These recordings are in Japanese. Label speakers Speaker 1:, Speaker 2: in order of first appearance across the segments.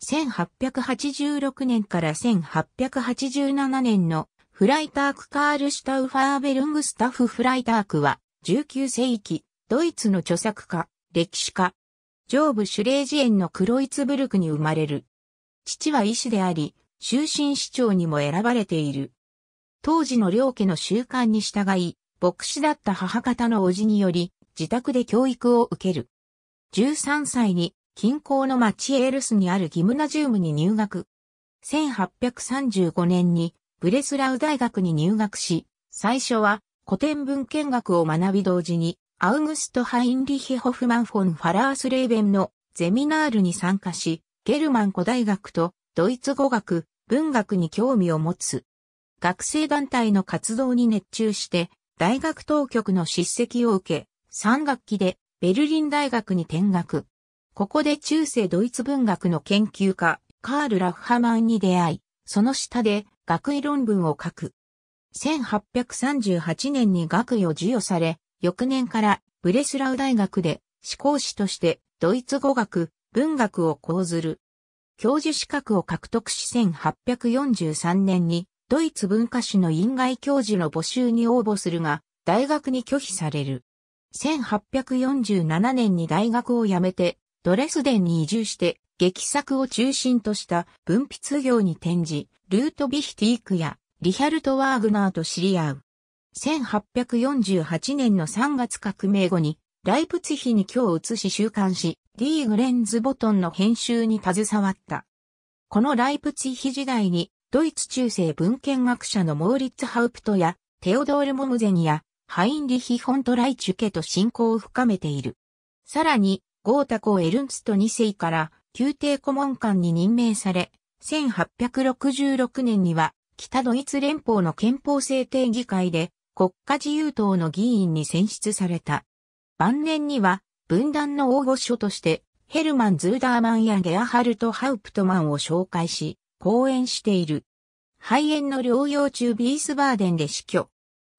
Speaker 1: 1886年から1887年のフライターク・カール・シュタウファーベルング・スタッフ・フライタークは19世紀ドイツの著作家、歴史家、上部シュレージエンのクロイツブルクに生まれる。父は医師であり、終身市長にも選ばれている。当時の両家の習慣に従い、牧師だった母方の叔父により、自宅で教育を受ける。13歳に近郊の町エールスにあるギムナジウムに入学。1835年にブレスラウ大学に入学し、最初は古典文献学を学び同時に、アウグスト・ハインリヒ・ホフマン・フォン・ファラース・レーベンのゼミナールに参加し、ゲルマン古大学とドイツ語学、文学に興味を持つ。学生団体の活動に熱中して、大学当局の叱責を受け、3学期でベルリン大学に転学。ここで中世ドイツ文学の研究家、カール・ラフハマンに出会い、その下で学位論文を書く。1838年に学位を授与され、翌年からブレスラウ大学で思考士としてドイツ語学、文学を講ずる。教授資格を獲得し1843年にドイツ文化史の院外教授の募集に応募するが、大学に拒否される。1847年に大学を辞めてドレスデンに移住して、劇作を中心とした文筆業に転じ、ルート・ビヒティークやリヒャルト・ワーグナーと知り合う。1848年の3月革命後に、ライプツヒに今日移し収監し、ー・グレンズ・ボトンの編集に携わった。このライプツヒ時代に、ドイツ中世文献学者のモーリッツ・ハウプトや、テオドール・モムゼニや、ハインリヒ・フォント・ライチュケと親交を深めている。さらに、ータコ・エルンスト2世から宮廷顧問官に任命され、1866年には北ドイツ連邦の憲法制定議会で国家自由党の議員に選出された。晩年には分断の大御所としてヘルマン・ズーダーマンやゲアハルト・ハウプトマンを紹介し、講演している。肺炎の療養中ビースバーデンで死去。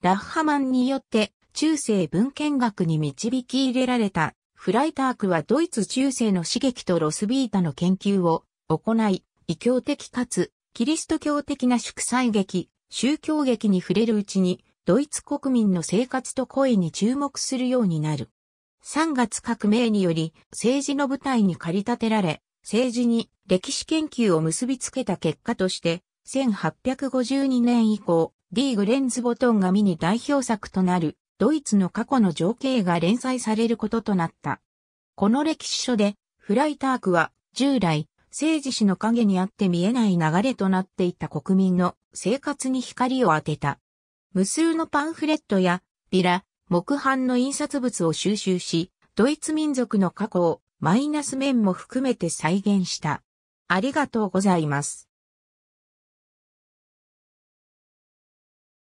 Speaker 1: ラッハマンによって中世文献学に導き入れられたフライタークはドイツ中世の刺激とロスビータの研究を行い、異教的かつキリスト教的な祝祭劇、宗教劇に触れるうちに、ドイツ国民の生活と声に注目するようになる。3月革命により政治の舞台に駆り立てられ、政治に歴史研究を結びつけた結果として、1852年以降、D・ グレンズ・ボトンが見に代表作となるドイツの過去の情景が連載されることとなった。この歴史書で、フライタークは、従来、政治史の影にあって見えない流れとなっていた国民の生活に光を当てた。無数のパンフレットや、ビラ、木版の印刷物を収集し、ドイツ民族の過去をマイナス面も含めて再現した。ありがとうございます。